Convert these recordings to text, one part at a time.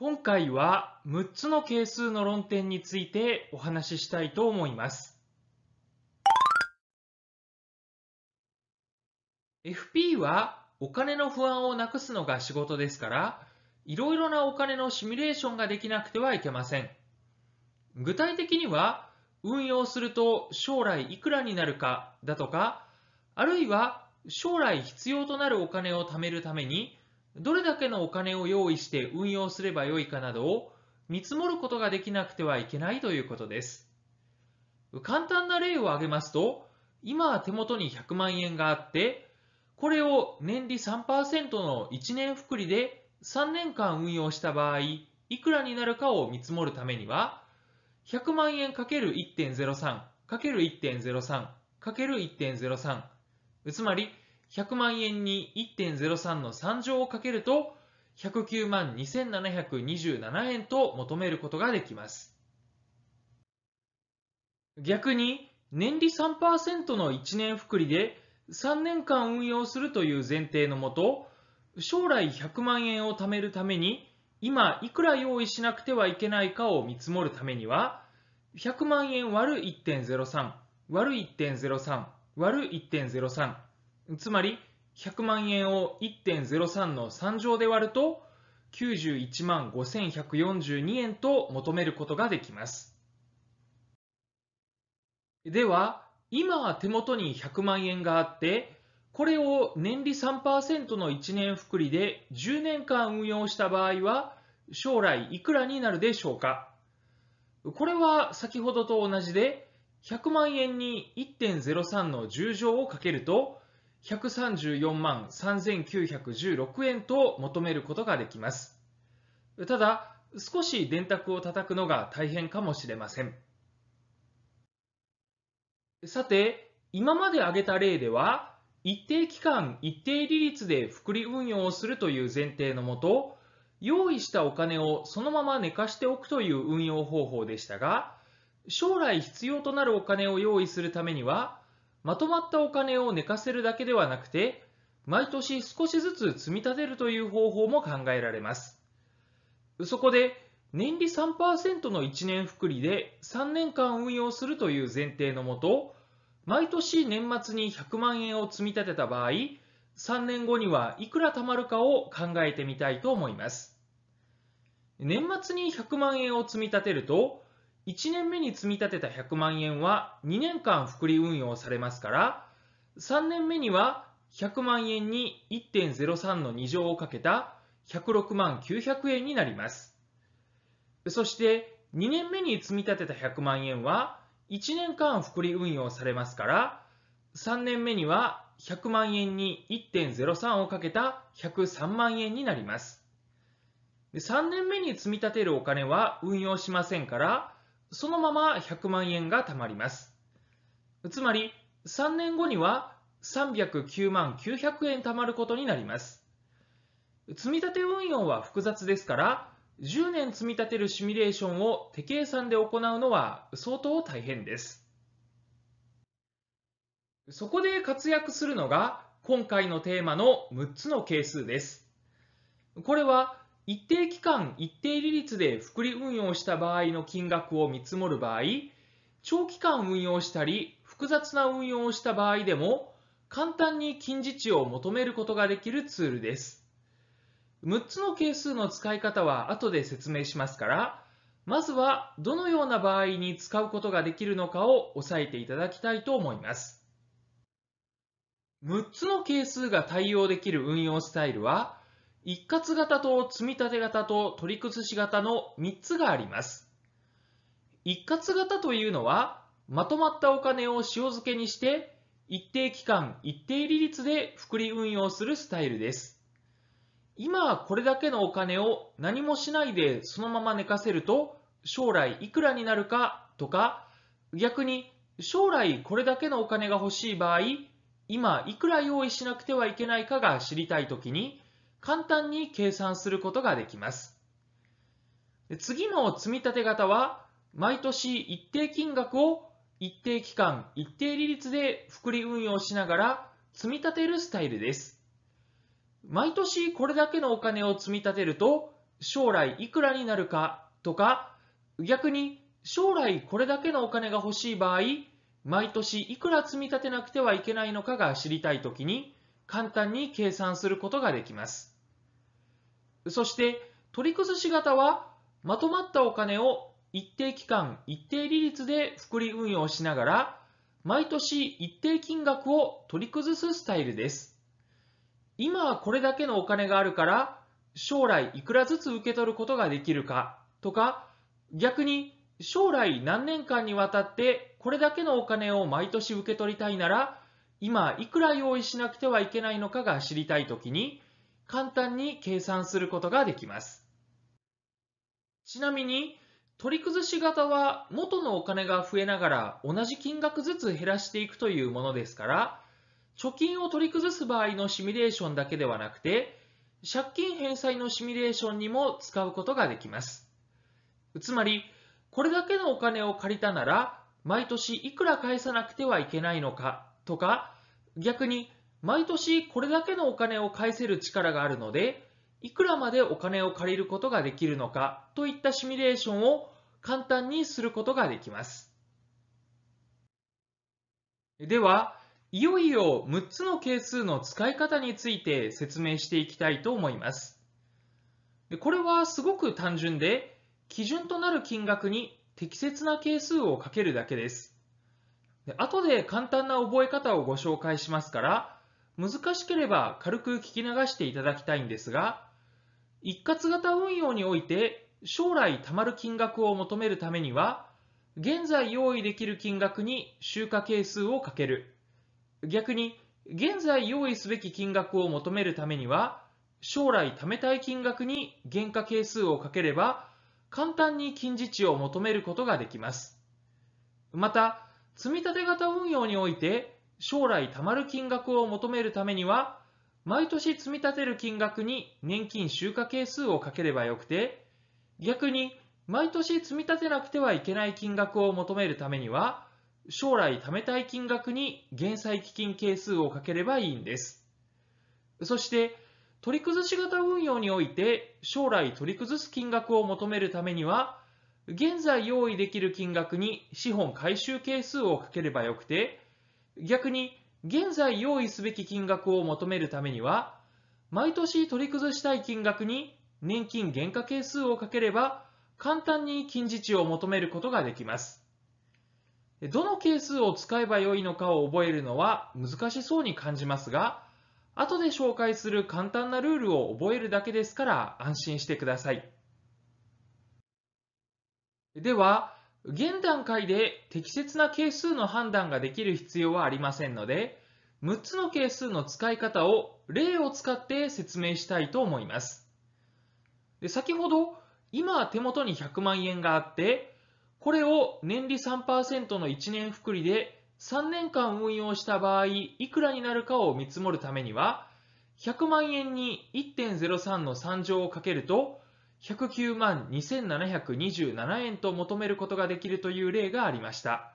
今回は6つの係数の論点についてお話ししたいと思います。FP はお金の不安をなくすのが仕事ですから、いろいろなお金のシミュレーションができなくてはいけません。具体的には、運用すると将来いくらになるかだとか、あるいは将来必要となるお金を貯めるためにどれだけのお金を用意して運用すればよいかなどを見積もることができなくてはいけないということです。簡単な例を挙げますと、今は手元に100万円があって、これを年利3%の1年複利で3年間運用した場合、いくらになるかを見積もるためには、100万円 ×1.03×1.03×1.03 つまり100万円に1.03の3乗をかけると、109万2727円と求めることができます。逆に、年利3%の1年複利で3年間運用するという前提のもと、将来100万円を貯めるために、今いくら用意しなくてはいけないかを見積もるためには、100万円割る1.03、割る1.03、割る1.03、つまり100万円を1.03の3乗で割ると91万5142円と求めることができます。では、今手元に100万円があって、これを年利3%の1年複利で10年間運用した場合は、将来いくらになるでしょうかこれは先ほどと同じで、100万円に1.03の10乗をかけると、134万3916円と求めることができます。ただ、少し電卓を叩くのが大変かもしれません。さて、今まで挙げた例では、一定期間一定利率で複利運用をするという前提のもと、用意したお金をそのまま寝かしておくという運用方法でしたが、将来必要となるお金を用意するためには、まとまったお金を寝かせるだけではなくて、毎年少しずつ積み立てるという方法も考えられます。そこで、年利3%の1年複利で3年間運用するという前提のもと、毎年年末に100万円を積み立てた場合、3年後にはいくら貯まるかを考えてみたいと思います。年末に100万円を積み立てると、1年目に積み立てた100万円は2年間複利運用されますから、3年目には100万円に1.03の2乗をかけた106万900円になります。そして2年目に積み立てた100万円は1年間複利運用されますから、3年目には100万円に1.03をかけた103万円になります。3年目に積み立てるお金は運用しませんから、そのまま100万円が貯まります。つまり、3年後には309万900円貯まることになります。積立運用は複雑ですから、10年積み立てるシミュレーションを手計算で行うのは相当大変です。そこで活躍するのが今回のテーマの6つの係数です。これは一定期間、一定利率で複利運用した場合の金額を見積もる場合、長期間運用したり、複雑な運用をした場合でも、簡単に近似値を求めることができるツールです。6つの係数の使い方は後で説明しますから、まずはどのような場合に使うことができるのかを押さえていただきたいと思います。6つの係数が対応できる運用スタイルは、一括型と積立型と取り崩し型の3つがあります。一括型というのは、まとまったお金を塩漬けにして、一定期間、一定利率で複利運用するスタイルです。今これだけのお金を何もしないでそのまま寝かせると、将来いくらになるかとか、逆に将来これだけのお金が欲しい場合、今いくら用意しなくてはいけないかが知りたいときに、簡単に計算することができます。次の積立型は、毎年一定金額を一定期間、一定利率で複利運用しながら積み立てるスタイルです。毎年これだけのお金を積み立てると、将来いくらになるかとか、逆に将来これだけのお金が欲しい場合、毎年いくら積み立てなくてはいけないのかが知りたいときに、簡単に計算することができます。そして取り崩し型はまとまったお金を一定期間一定利率で複利運用しながら毎年一定金額を取り崩すスタイルです。今はこれだけのお金があるから将来いくらずつ受け取ることができるかとか逆に将来何年間にわたってこれだけのお金を毎年受け取りたいなら今いくら用意しなくてはいけないのかが知りたいときに簡単に計算することができます。ちなみに取り崩し型は元のお金が増えながら同じ金額ずつ減らしていくというものですから貯金を取り崩す場合のシミュレーションだけではなくて借金返済のシミュレーションにも使うことができます。つまりこれだけのお金を借りたなら毎年いくら返さなくてはいけないのかとか、逆に毎年これだけのお金を返せる力があるので、いくらまでお金を借りることができるのかといったシミュレーションを簡単にすることができます。では、いよいよ6つの係数の使い方について説明していきたいと思います。これはすごく単純で、基準となる金額に適切な係数をかけるだけです。後で簡単な覚え方をご紹介しますから、難しければ軽く聞き流していただきたいんですが、一括型運用において将来貯まる金額を求めるためには、現在用意できる金額に集荷係数をかける。逆に、現在用意すべき金額を求めるためには、将来貯めたい金額に原価係数をかければ、簡単に近似値を求めることができます。また、積立型運用において将来貯まる金額を求めるためには毎年積み立てる金額に年金集荷係数をかければよくて逆に毎年積み立てなくてはいけない金額を求めるためには将来貯めたい金額に減債基金係数をかければいいんですそして取り崩し型運用において将来取り崩す金額を求めるためには現在用意できる金額に資本回収係数をかければよくて、逆に現在用意すべき金額を求めるためには、毎年取り崩したい金額に年金減価係数をかければ、簡単に近似値を求めることができます。どの係数を使えばよいのかを覚えるのは難しそうに感じますが、後で紹介する簡単なルールを覚えるだけですから安心してください。では、現段階で適切な係数の判断ができる必要はありませんので、6つの係数の使い方を例を使って説明したいと思います。で先ほど、今手元に100万円があって、これを年利3%の1年複利で3年間運用した場合、いくらになるかを見積もるためには、100万円に1.03の3乗をかけると、109万2727円と求めることができるという例がありました。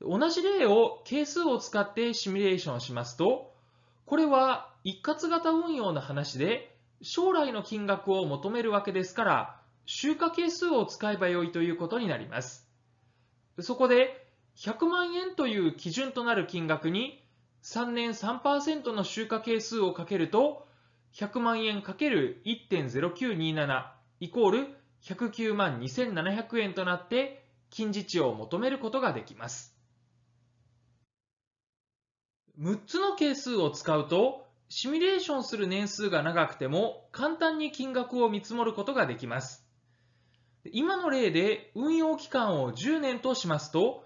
同じ例を係数を使ってシミュレーションしますと、これは一括型運用の話で、将来の金額を求めるわけですから、集荷係数を使えばよいということになります。そこで、100万円という基準となる金額に、3年3%の集荷係数をかけると、100万円 ×1.0927 イコール109万2700円となって近似値を求めることができます。6つの係数を使うとシミュレーションする年数が長くても簡単に金額を見積もることができます。今の例で運用期間を10年としますと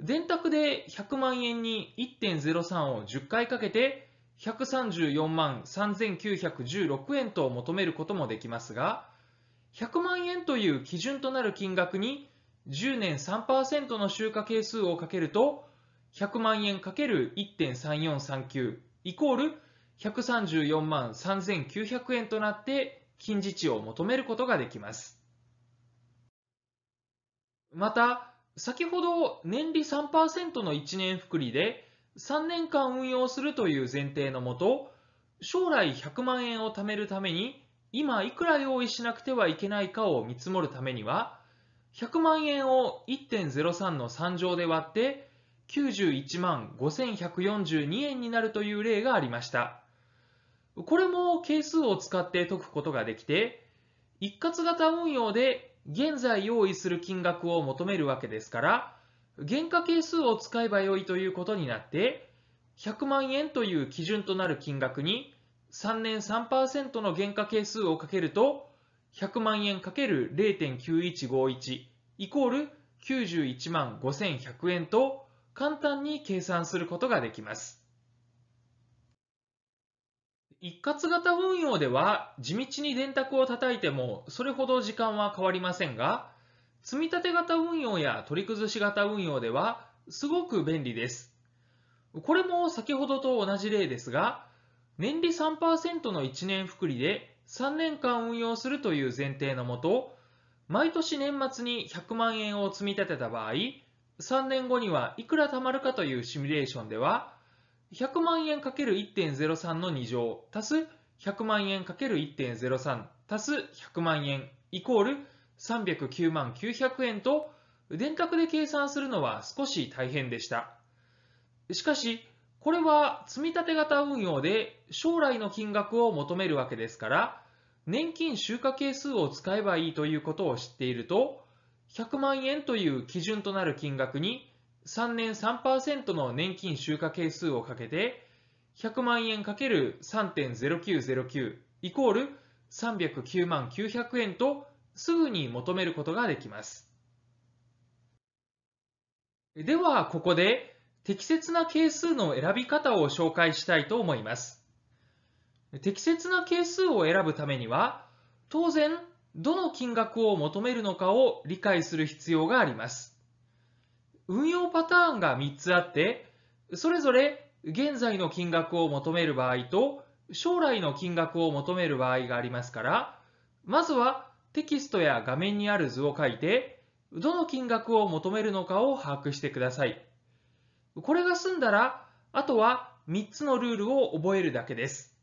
電卓で100万円に1.03を10回かけて134万3916円と求めることもできますが、100万円という基準となる金額に10年3%の集荷係数をかけると、100万円 ×1.3439 イコール134万3900円となって近似値を求めることができます。また、先ほど年利3%の1年複利で3年間運用するという前提のもと、将来100万円を貯めるために、今いくら用意しなくてはいけないかを見積もるためには、100万円を1.03の3乗で割って、91万5142円になるという例がありました。これも係数を使って解くことができて、一括型運用で現在用意する金額を求めるわけですから、原価係数を使えばよいということになって、100万円という基準となる金額に、3年3%の原価係数をかけると、100万円 ×0.9151 イコール91万5100円と簡単に計算することができます。一括型運用では地道に電卓を叩いてもそれほど時間は変わりませんが、積立型運用や取り崩し型運用ではすごく便利です。これも先ほどと同じ例ですが、年利3%の1年複利で3年間運用するという前提のもと、毎年年末に100万円を積み立てた場合、3年後にはいくら貯まるかというシミュレーションでは、100万円 ×1.03 の2乗、足す100万円 ×1.03、足す100万円、イコール309万900円と、電卓で計算するのは少し大変でした。しかし、これは積立型運用で将来の金額を求めるわけですから、年金集荷係数を使えばいいということを知っていると、100万円という基準となる金額に3年3%の年金集荷係数をかけて、100万円 ×3.0909 イコール309万900円とすぐに求めることができます。では、ここで適切な係数の選び方を紹介したいと思います。適切な係数を選ぶためには、当然、どの金額を求めるのかを理解する必要があります。運用パターンが3つあって、それぞれ現在の金額を求める場合と将来の金額を求める場合がありますから、まずはテキストや画面にある図を書いて、どの金額を求めるのかを把握してください。これが済んだら、あとは3つのルールを覚えるだけです。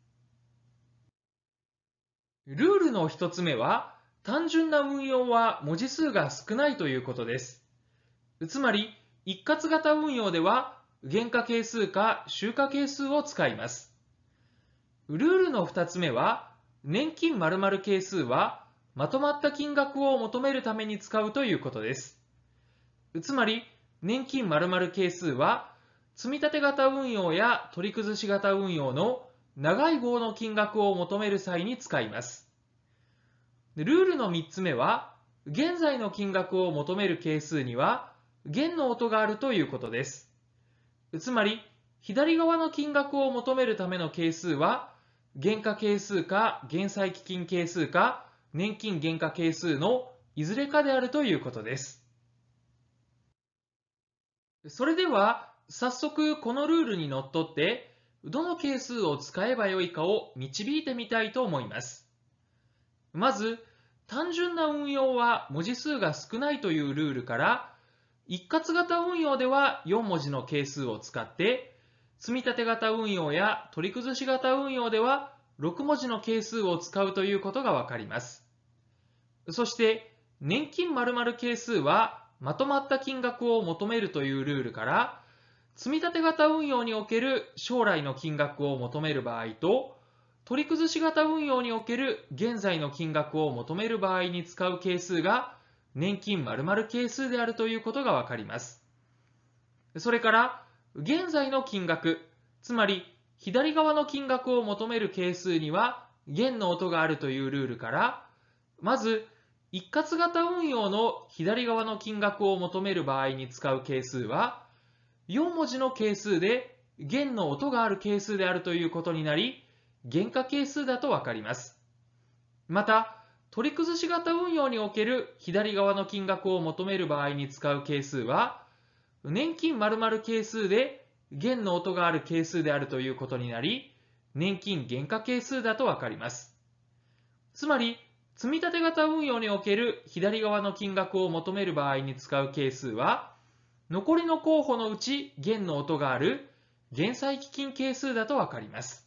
ルールの1つ目は、単純な運用は文字数が少ないということです。つまり、一括型運用では、原価係数か集価係数を使います。ルールの2つ目は、年金〇〇係数はまとまった金額を求めるために使うということです。つまり、年金〇〇係数は、積立型運用や取り崩し型運用の長い号の金額を求める際に使います。ルールの3つ目は、現在の金額を求める係数には、弦の音があるということです。つまり、左側の金額を求めるための係数は、原価係数か減債基金係数か年金減価係数のいずれかであるということです。それでは、早速このルールにのっとって、どの係数を使えばよいかを導いてみたいと思います。まず、単純な運用は文字数が少ないというルールから、一括型運用では4文字の係数を使って、積立型運用や取り崩し型運用では6文字の係数を使うということがわかります。そして、年金〇〇係数はまとまった金額を求めるというルールから、積立型運用における将来の金額を求める場合と、取り崩し型運用における現在の金額を求める場合に使う係数が年金〇〇係数であるということがわかります。それから、現在の金額、つまり左側の金額を求める係数には弦の音があるというルールから、まず一括型運用の左側の金額を求める場合に使う係数は、4文字の係数で弦の音がある係数であるということになり、原価係数だとわかります。また、取り崩し型運用における左側の金額を求める場合に使う係数は、年金〇〇係数で弦の音がある係数であるということになり、年金減価係数だとわかります。つまり、積立型運用における左側の金額を求める場合に使う係数は、残りの候補のうち弦の音がある減債基金係数だとわかります。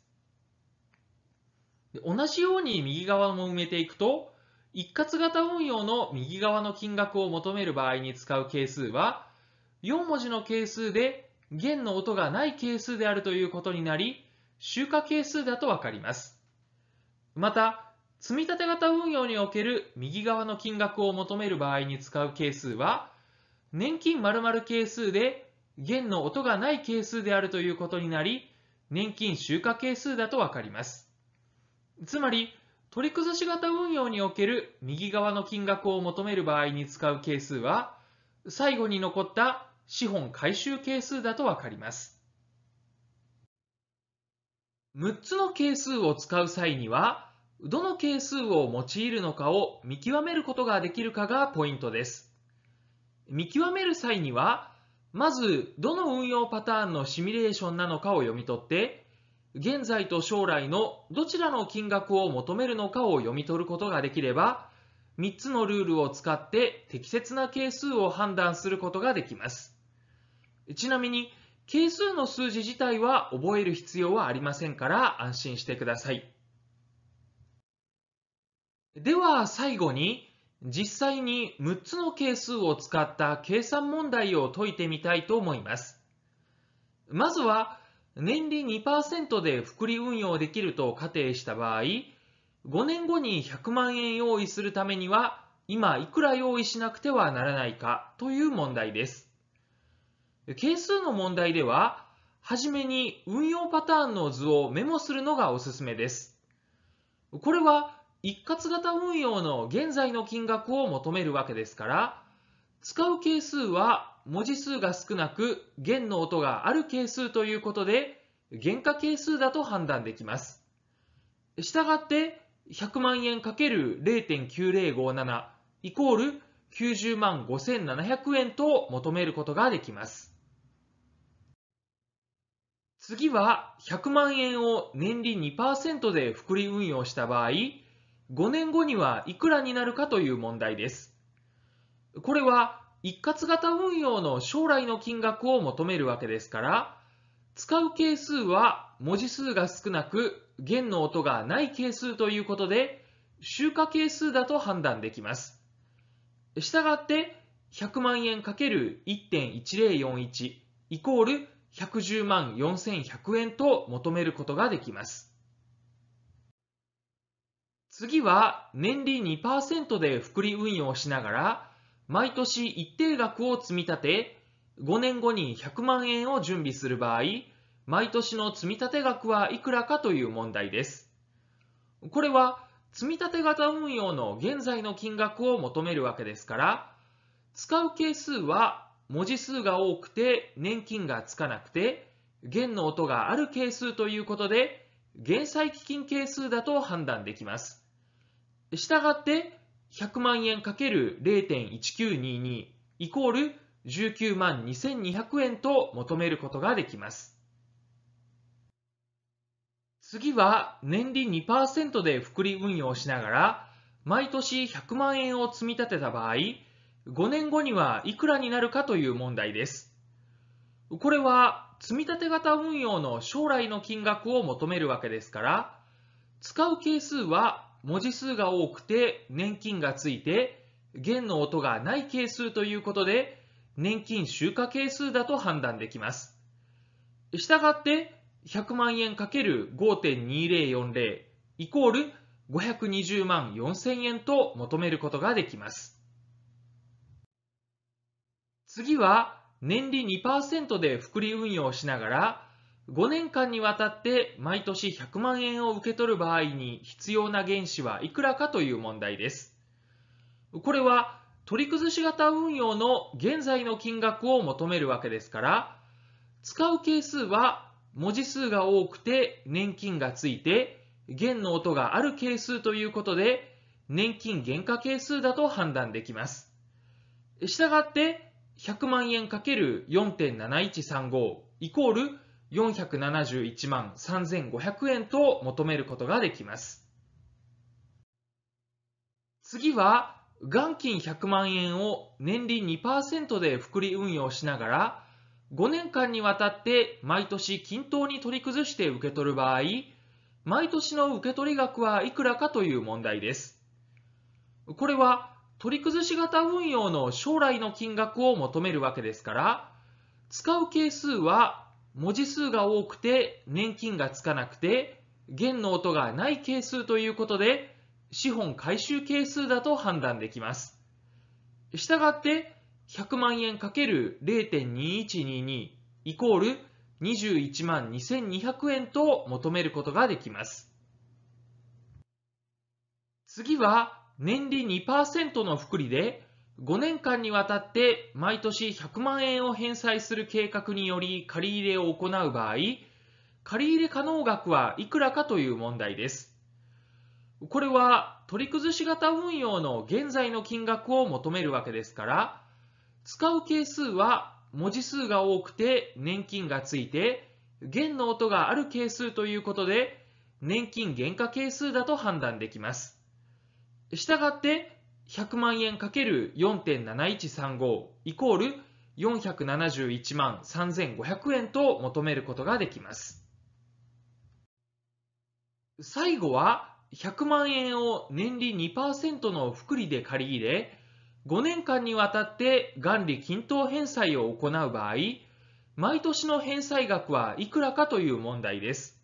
同じように右側も埋めていくと、一括型運用の右側の金額を求める場合に使う係数は、4文字の係数で弦の音がない係数であるということになり、集荷係数だとわかります。また、積立型運用における右側の金額を求める場合に使う係数は、年金〇〇係数で弦の音がない係数であるということになり、年金集荷係数だとわかります。つまり、取り崩し型運用における右側の金額を求める場合に使う係数は、最後に残った資本回収係数だとわかります。6つの係数を使う際には、どの係数を用いるのかを見極めることができるかがポイントです。見極める際には、まずどの運用パターンのシミュレーションなのかを読み取って、現在と将来のどちらの金額を求めるのかを読み取ることができれば、3つのルールを使って適切な係数を判断することができます。ちなみに、係数の数字自体は覚える必要はありませんから安心してください。では最後に、実際に6つの係数を使った計算問題を解いてみたいと思います。まずは、年利2%で複利運用できると仮定した場合、5年後に100万円用意するためには、今いくら用意しなくてはならないかという問題です。係数の問題では、はじめに運用パターンの図をメモするのがおすすめです。これは一括型運用の現在の金額を求めるわけですから、使う係数は文字数が少なく弦の音がある係数ということで、原価係数だと判断できます。したがって、100万円 ×0.9057 イコール90万5700円と求めることができます。次は100万円を年利2%で複利運用した場合、5年後にはいくらになるかという問題です。これは一括型運用の将来の金額を求めるわけですから、使う係数は文字数が少なく弦の音がない係数ということで、集荷係数だと判断できます。したがって、100万円 ×1.1041 イコール110万4100円と求めることができます。次は年利2%で複利運用しながら毎年一定額を積み立て5年後に100万円を準備する場合毎年の積立額はいくらかという問題です。これは積立型運用の現在の金額を求めるわけですから使う係数は文字数が多くて年金がつかなくて、弦の音がある係数ということで、減債基金係数だと判断できます。したがって、100万円 ×0.1922 イコール19万2200円と求めることができます。次は年利2%で複利運用しながら、毎年100万円を積み立てた場合、5年後にはいくらになるかという問題です。これは積立型運用の将来の金額を求めるわけですから、使う係数は文字数が多くて年金がついて弦の音がない係数ということで年金集荷係数だと判断できます。したがって100万円 ×5.2040 イコール520万4000円と求めることができます。次は年利2%で複利運用をしながら、5年間にわたって毎年100万円を受け取る場合に必要な原資はいくらかという問題です。これは取り崩し型運用の現在の金額を求めるわけですから、使う係数は文字数が多くて年金がついて、弦の音がある係数ということで、年金減価係数だと判断できます。したがって、100万円 ×4.7135 イコール471万3500円と求めることができます。次は、元金100万円を年利2%で複利運用しながら、5年間にわたって毎年均等に取り崩して受け取る場合、毎年の受け取り額はいくらかという問題です。これは取り崩し型運用の将来の金額を求めるわけですから、使う係数は文字数が多くて年金がつかなくて弦の音がない係数ということで資本回収係数だと判断できます。したがって100万円 ×0.2122 イコール21万2200円と求めることができます。次は年利2%の福利で5年間にわたって毎年100万円を返済する計画により借り入れを行う場合、借入可能額はいくらかという問題です。これは取り崩し型運用の現在の金額を求めるわけですから、使う係数は文字数が多くて年金がついて、弦の音がある係数ということで、年金減価係数だと判断できます。したがって100万円 ×4.7135 イコール471万3500円と求めることができます。最後は100万円を年利2%の福利で借り入れ、5年間にわたって元利均等返済を行う場合、毎年の返済額はいくらかという問題です。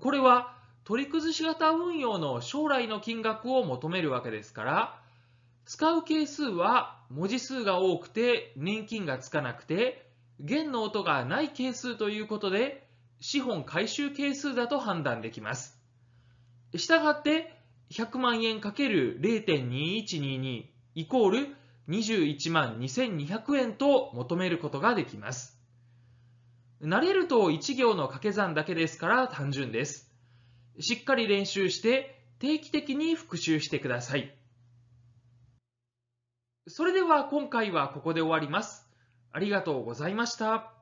これは取り崩し型運用の将来の金額を求めるわけですから、使う係数は文字数が多くて年金がつかなくて、弦の音がない係数ということで、資本回収係数だと判断できます。したがって、100万円 ×0.2122 イコール21万2200円と求めることができます。慣れると1行の掛け算だけですから単純です。しっかり練習して定期的に復習してください。それでは今回はここで終わります。ありがとうございました。